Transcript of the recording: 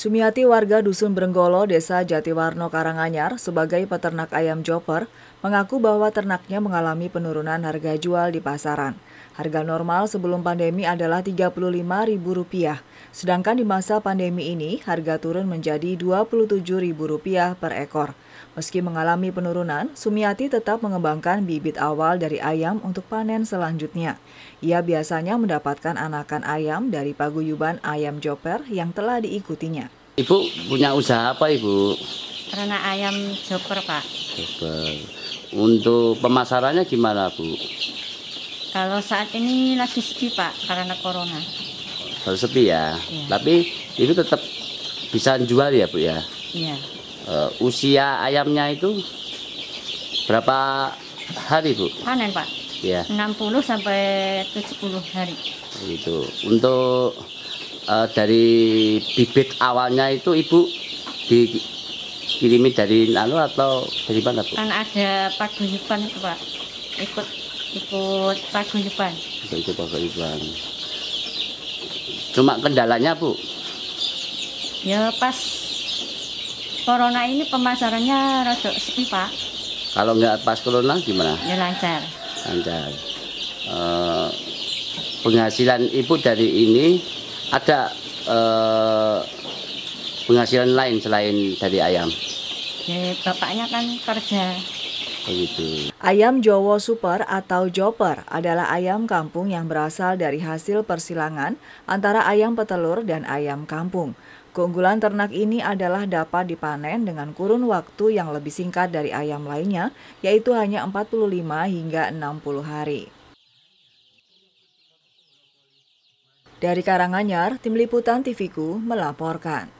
Sumiati warga Dusun Brenggolo, Desa Jatiwarno, Karanganyar, sebagai peternak ayam joper, mengaku bahwa ternaknya mengalami penurunan harga jual di pasaran. Harga normal sebelum pandemi adalah Rp35.000, sedangkan di masa pandemi ini harga turun menjadi Rp27.000 per ekor. Meski mengalami penurunan, Sumiati tetap mengembangkan bibit awal dari ayam untuk panen selanjutnya. Ia biasanya mendapatkan anakan ayam dari paguyuban ayam joper yang telah diikutinya. Ibu punya usaha apa Ibu? Karena ayam joker Pak. Joker. Untuk pemasarannya gimana Bu? Kalau saat ini lagi sepi Pak karena Corona. Kalau sepi ya. ya. Tapi itu tetap bisa jual ya Bu ya? Iya. Uh, usia ayamnya itu berapa hari Bu? Panen Pak. Ya. 60 sampai 70 hari. Itu. Untuk uh, dari bibit awalnya itu ibu dikirimi dari lalu atau dari mana bu? Kan ada paguyuban itu pak, ikut ikut paguyuban. Ikut paguyuban. Cuma kendalanya bu? Ya pas corona ini pemasarannya rada sepi pak. Kalau nggak pas corona gimana? Ya lancar. Lancar. Uh, penghasilan ibu dari ini ada eh, penghasilan lain selain dari ayam? Ya, bapaknya kan kerja. Begitu. Oh, ayam Jowo Super atau Joper adalah ayam kampung yang berasal dari hasil persilangan antara ayam petelur dan ayam kampung. Keunggulan ternak ini adalah dapat dipanen dengan kurun waktu yang lebih singkat dari ayam lainnya, yaitu hanya 45 hingga 60 hari. Dari Karanganyar, Tim Liputan TVKU melaporkan.